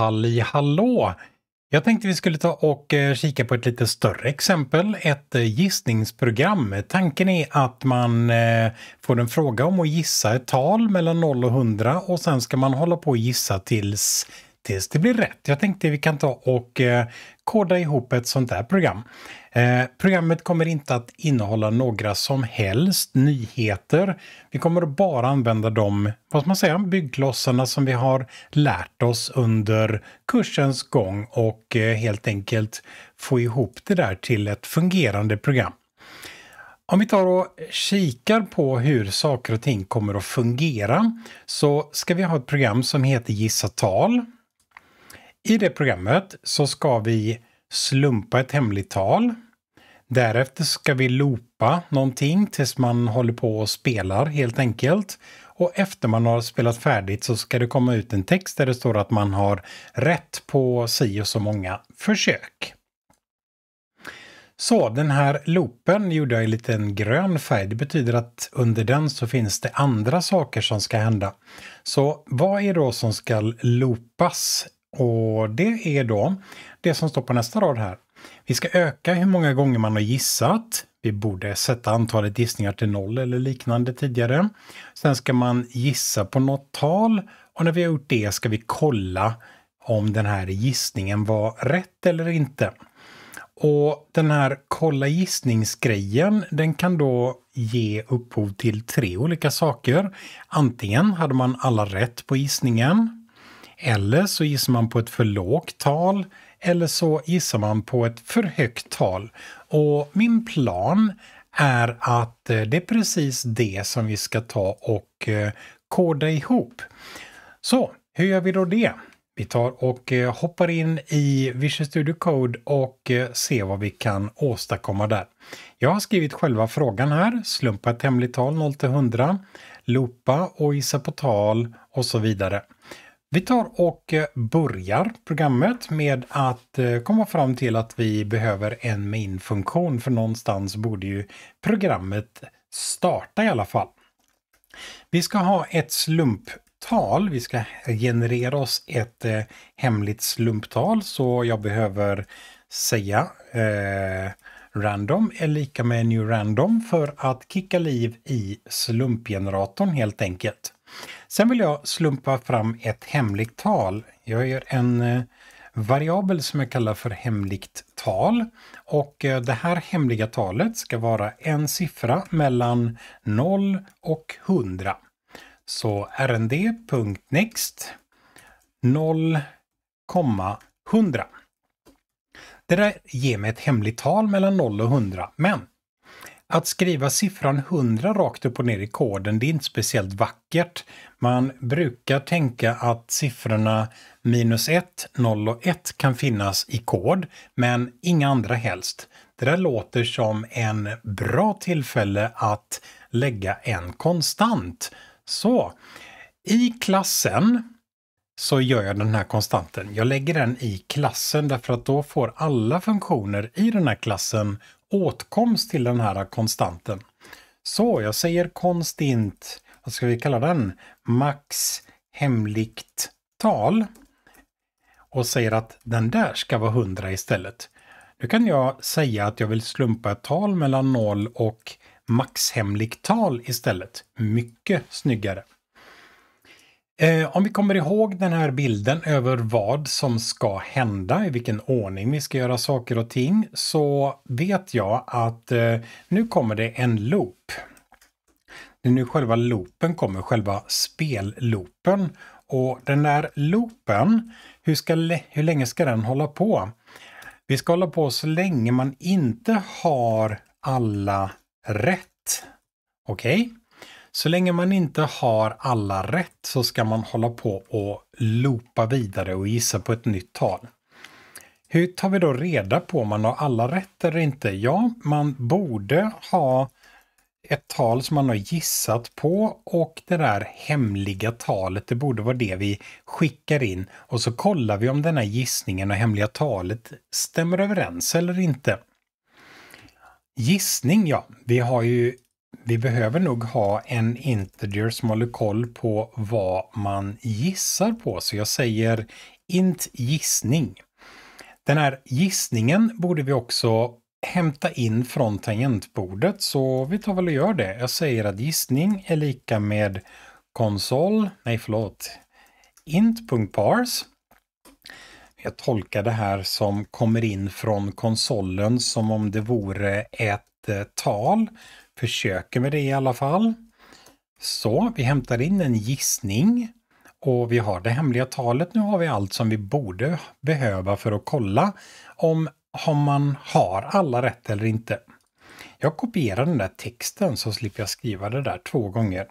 Halli hallå! Jag tänkte vi skulle ta och eh, kika på ett lite större exempel, ett eh, gissningsprogram. Tanken är att man eh, får en fråga om att gissa ett tal mellan 0 och 100 och sen ska man hålla på och gissa tills Tills det blir rätt. Jag tänkte vi kan ta och eh, koda ihop ett sånt här program. Eh, programmet kommer inte att innehålla några som helst nyheter. Vi kommer att bara använda de, vad man säga, byggklossarna som vi har lärt oss under kursens gång och eh, helt enkelt få ihop det där till ett fungerande program. Om vi tar och kikar på hur saker och ting kommer att fungera så ska vi ha ett program som heter Gissa tal. I det programmet så ska vi slumpa ett hemligt tal. Därefter ska vi loopa någonting tills man håller på och spelar helt enkelt. Och efter man har spelat färdigt så ska det komma ut en text där det står att man har rätt på si och så många försök. Så den här loopen gjorde jag i en liten grön färg. Det betyder att under den så finns det andra saker som ska hända. Så vad är det då som ska loopas och det är då det som står på nästa rad här. Vi ska öka hur många gånger man har gissat. Vi borde sätta antalet gissningar till noll eller liknande tidigare. Sen ska man gissa på något tal och när vi har gjort det ska vi kolla om den här gissningen var rätt eller inte. Och den här kolla gissningsgrejen, den kan då ge upphov till tre olika saker. Antingen hade man alla rätt på gissningen, eller så gissar man på ett för lågt tal eller så gissar man på ett för högt tal. Och min plan är att eh, det är precis det som vi ska ta och eh, koda ihop. Så hur gör vi då det? Vi tar och eh, hoppar in i Visual Studio Code och ser vad vi kan åstadkomma där. Jag har skrivit själva frågan här, slumpa ett hemligt tal 0 till 100, loopa och gissa på tal och så vidare. Vi tar och eh, börjar programmet med att eh, komma fram till att vi behöver en main-funktion för någonstans borde ju programmet starta i alla fall. Vi ska ha ett slumptal, vi ska generera oss ett eh, hemligt slumptal så jag behöver säga eh, random är lika med new random för att kicka liv i slumpgeneratorn helt enkelt. Sen vill jag slumpa fram ett hemligt tal. Jag gör en eh, variabel som jag kallar för hemligt tal och eh, det här hemliga talet ska vara en siffra mellan 0 och 100. Så rnd.next 0,100. Det där ger mig ett hemligt tal mellan 0 och 100, men att skriva siffran 100 rakt upp och ner i koden, det är inte speciellt vackert. Man brukar tänka att siffrorna minus 1, 0 och 1 kan finnas i kod, men inga andra helst. Det där låter som en bra tillfälle att lägga en konstant. Så i klassen så gör jag den här konstanten. Jag lägger den i klassen därför att då får alla funktioner i den här klassen åtkomst till den här konstanten. Så jag säger konstint, vad ska vi kalla den, max hemligt tal och säger att den där ska vara 100 istället. Nu kan jag säga att jag vill slumpa ett tal mellan 0 och max hemligt tal istället. Mycket snyggare. Eh, om vi kommer ihåg den här bilden över vad som ska hända, i vilken ordning vi ska göra saker och ting, så vet jag att eh, nu kommer det en loop. Det är nu själva loopen kommer, själva spelloopen. Och den där loopen, hur, ska, hur länge ska den hålla på? Vi ska hålla på så länge man inte har alla rätt. Okej? Okay? Så länge man inte har alla rätt så ska man hålla på och loopa vidare och gissa på ett nytt tal. Hur tar vi då reda på om man har alla rätt eller inte? Ja, man borde ha ett tal som man har gissat på och det där hemliga talet, det borde vara det vi skickar in och så kollar vi om den här gissningen och hemliga talet stämmer överens eller inte. Gissning, ja, vi har ju vi behöver nog ha en integer som håller koll på vad man gissar på. Så jag säger int gissning. Den här gissningen borde vi också hämta in från tangentbordet så vi tar väl och gör det. Jag säger att gissning är lika med konsol, nej förlåt, int.pars. Jag tolkar det här som kommer in från konsolen som om det vore ett eh, tal försöker med det i alla fall. Så vi hämtar in en gissning och vi har det hemliga talet. Nu har vi allt som vi borde behöva för att kolla om, om man har alla rätt eller inte. Jag kopierar den där texten så slipper jag skriva det där två gånger.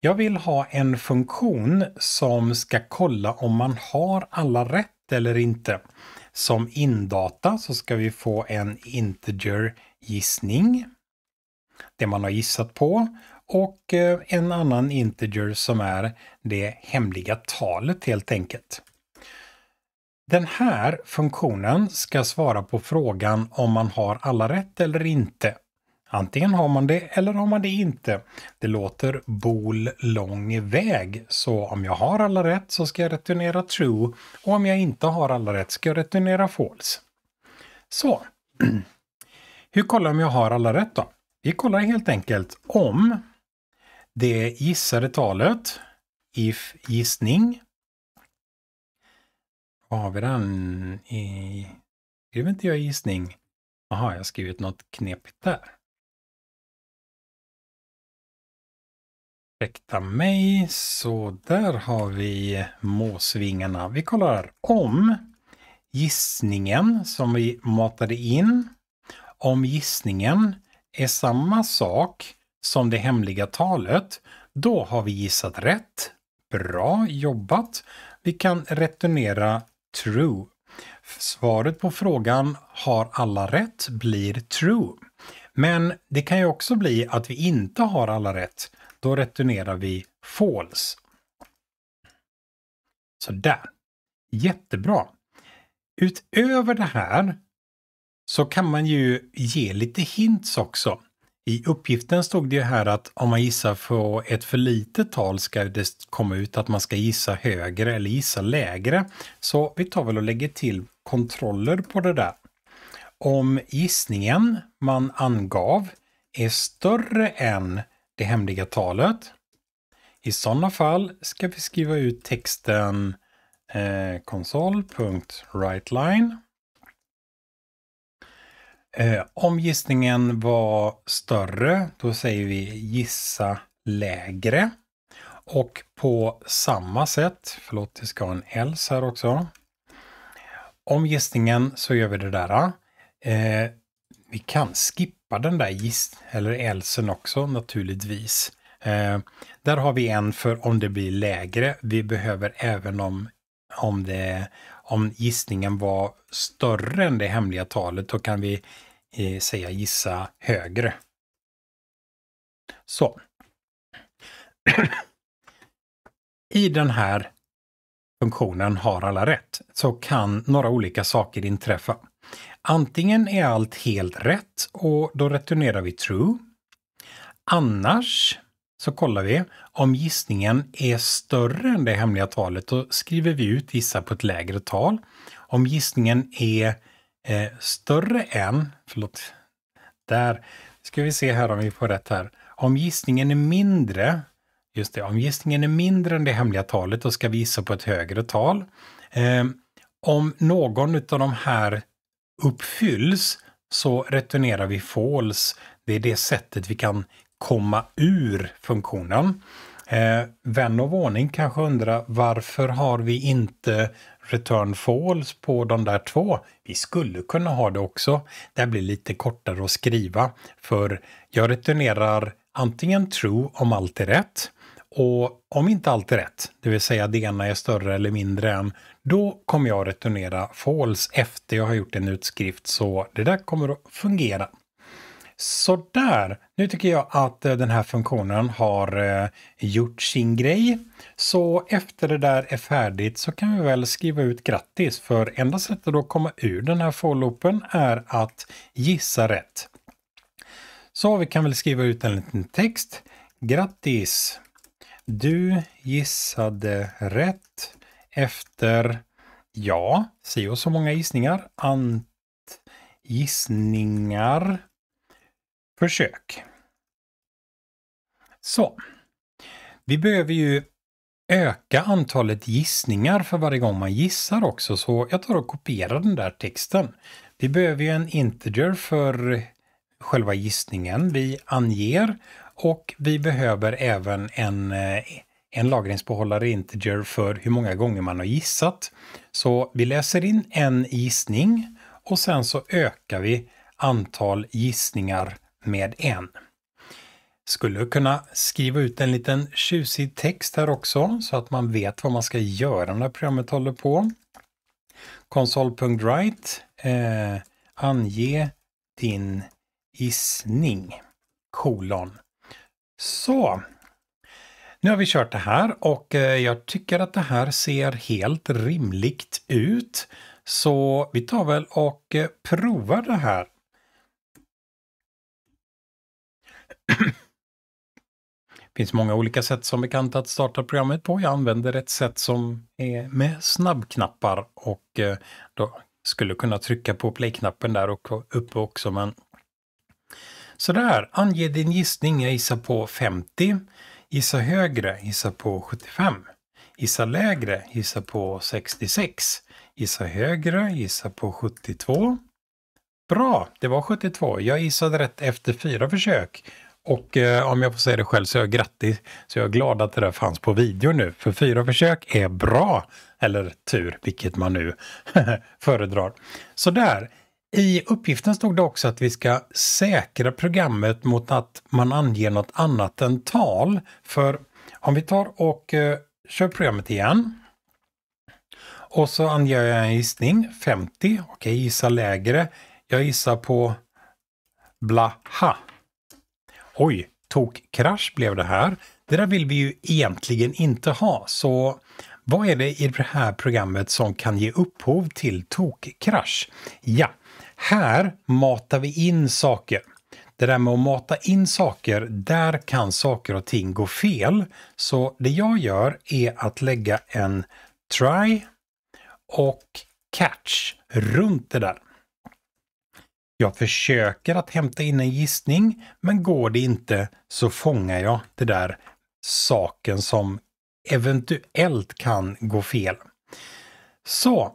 Jag vill ha en funktion som ska kolla om man har alla rätt eller inte. Som indata så ska vi få en integer gissning det man har gissat på och eh, en annan integer som är det hemliga talet helt enkelt. Den här funktionen ska svara på frågan om man har alla rätt eller inte. Antingen har man det eller har man det inte. Det låter bol lång väg, så om jag har alla rätt så ska jag returnera true och om jag inte har alla rätt ska jag returnera false. Så, hur kollar jag om jag har alla rätt då? Vi kollar helt enkelt om det gissade talet, if gissning, vad har vi den i? Skrev inte jag gissning? Jaha, jag har skrivit något knepigt där. Ursäkta mig, så där har vi måsvingarna. Vi kollar om gissningen som vi matade in, om gissningen är samma sak som det hemliga talet, då har vi gissat rätt. Bra jobbat! Vi kan returnera true. Svaret på frågan har alla rätt blir true. Men det kan ju också bli att vi inte har alla rätt. Då returnerar vi false. Så där. Jättebra. Utöver det här så kan man ju ge lite hints också. I uppgiften stod det ju här att om man gissar på ett för litet tal ska det komma ut att man ska gissa högre eller gissa lägre. Så vi tar väl och lägger till kontroller på det där. Om gissningen man angav är större än det hemliga talet, i sådana fall ska vi skriva ut texten eh, konsol.writeline Eh, om gissningen var större, då säger vi gissa lägre. Och på samma sätt, förlåt det ska ha en else här också. Om gissningen så gör vi det där. Eh, vi kan skippa den där giss eller elsen också naturligtvis. Eh, där har vi en för om det blir lägre. Vi behöver även om om, det, om gissningen var större än det hemliga talet, då kan vi eh, säga gissa högre. Så. I den här funktionen har alla rätt så kan några olika saker inträffa. Antingen är allt helt rätt och då returnerar vi true. Annars så kollar vi. Om gissningen är större än det hemliga talet, då skriver vi ut gissa på ett lägre tal. Om gissningen är eh, större än, förlåt, där ska vi se här om vi får rätt här. Om gissningen är mindre, just det, om gissningen är mindre än det hemliga talet, då ska vi gissa på ett högre tal. Eh, om någon av de här uppfylls så returnerar vi false. Det är det sättet vi kan komma ur funktionen. Eh, vän av ordning kanske undrar varför har vi inte return falls på de där två? Vi skulle kunna ha det också. Det blir lite kortare att skriva för jag returnerar antingen true om allt är rätt och om inte allt är rätt, det vill säga det ena är större eller mindre än, då kommer jag returnera false efter jag har gjort en utskrift så det där kommer att fungera. Sådär, nu tycker jag att eh, den här funktionen har eh, gjort sin grej. Så efter det där är färdigt så kan vi väl skriva ut grattis för enda sättet att komma ur den här for-loopen är att gissa rätt. Så vi kan väl skriva ut en liten text. Grattis! Du gissade rätt efter, ja, si och så många gissningar, ant gissningar försök. Så. Vi behöver ju öka antalet gissningar för varje gång man gissar också, så jag tar och kopierar den där texten. Vi behöver ju en integer för själva gissningen vi anger och vi behöver även en, eh, en lagringsbehållare integer för hur många gånger man har gissat. Så vi läser in en gissning och sen så ökar vi antal gissningar med en. Skulle kunna skriva ut en liten tjusig text här också så att man vet vad man ska göra när programmet håller på. Konsol.write eh, Ange din gissning, kolon. Så, nu har vi kört det här och eh, jag tycker att det här ser helt rimligt ut. Så vi tar väl och eh, provar det här. Det finns många olika sätt som bekant att starta programmet på. Jag använder ett sätt som är med snabbknappar och eh, då skulle kunna trycka på play-knappen där och uppe också men Sådär, ange din gissning. Jag gissar på 50. Gissa högre, gissa på 75. Gissa lägre, gissa på 66. Gissa högre, gissa på 72. Bra, det var 72. Jag gissade rätt efter fyra försök och eh, om jag får säga det själv så är jag grattis, så jag är glad att det där fanns på video nu. För fyra försök är bra, eller tur, vilket man nu föredrar. Så där. I uppgiften stod det också att vi ska säkra programmet mot att man anger något annat än tal. För om vi tar och eh, kör programmet igen. Och så anger jag en gissning, 50. Okej, gissa lägre. Jag gissar på blaha oj, tokkrasch blev det här. Det där vill vi ju egentligen inte ha, så vad är det i det här programmet som kan ge upphov till tokkrasch? Ja, här matar vi in saker. Det där med att mata in saker, där kan saker och ting gå fel. Så det jag gör är att lägga en try och catch runt det där. Jag försöker att hämta in en gissning, men går det inte så fångar jag det där saken som eventuellt kan gå fel. Så,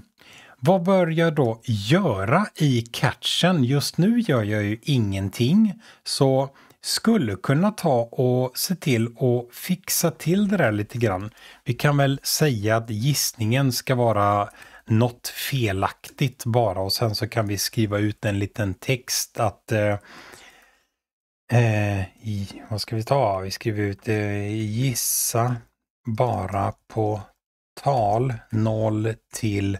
vad bör jag då göra i catchen? Just nu gör jag ju ingenting, så skulle kunna ta och se till och fixa till det där lite grann. Vi kan väl säga att gissningen ska vara något felaktigt bara och sen så kan vi skriva ut en liten text att eh, eh i, vad ska vi ta? Vi skriver ut eh, gissa bara på tal 0 till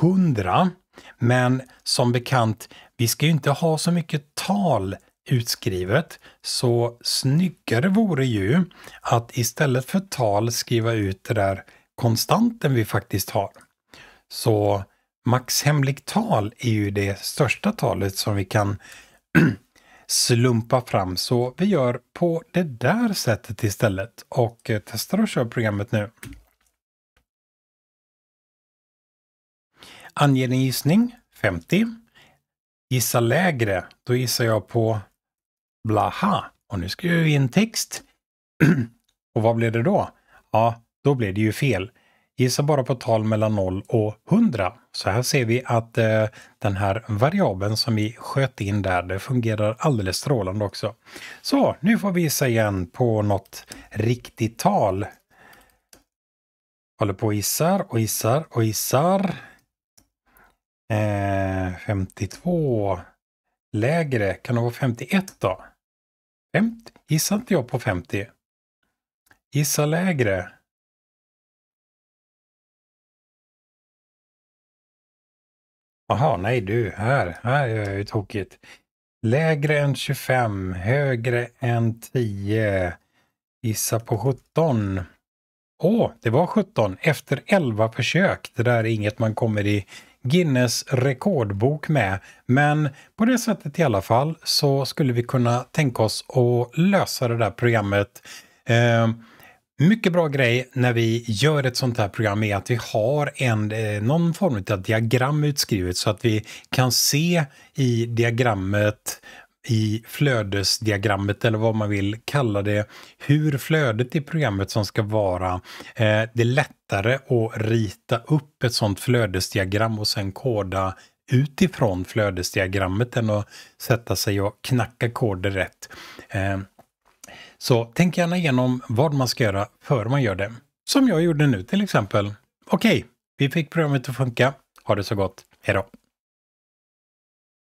100. Men som bekant, vi ska ju inte ha så mycket tal utskrivet, så snyggare vore ju att istället för tal skriva ut det där konstanten vi faktiskt har. Så Max hemligt tal är ju det största talet som vi kan slumpa fram. Så vi gör på det där sättet istället och eh, testar att köra programmet nu. Anger en gissning 50. Gissa lägre, då gissar jag på blaha. Och nu skriver vi in text. och vad blir det då? Ja, då blir det ju fel. Gissa bara på tal mellan 0 och 100. Så här ser vi att eh, den här variabeln som vi sköt in där, det fungerar alldeles strålande också. Så nu får vi gissa igen på något riktigt tal. Håller på och gissar och gissar och gissar. Eh, 52 lägre, kan det vara 51 då? 50? Gissar inte jag på 50? Gissa lägre. Jaha, nej du, här, här gör jag ju tokigt. Lägre än 25, högre än 10. Gissa på 17. Åh, oh, det var 17 efter 11 försök. Det där är inget man kommer i Guinness rekordbok med. Men på det sättet i alla fall så skulle vi kunna tänka oss att lösa det där programmet. Eh, mycket bra grej när vi gör ett sånt här program är att vi har en, eh, någon form av diagram utskrivet så att vi kan se i diagrammet i flödesdiagrammet eller vad man vill kalla det, hur flödet i programmet som ska vara. Eh, det är lättare att rita upp ett sånt flödesdiagram och sen koda utifrån flödesdiagrammet än att sätta sig och knacka koder rätt. Eh, så tänk gärna igenom vad man ska göra före man gör det. Som jag gjorde nu till exempel. Okej, vi fick programmet att funka. Ha det så gott. Hej då!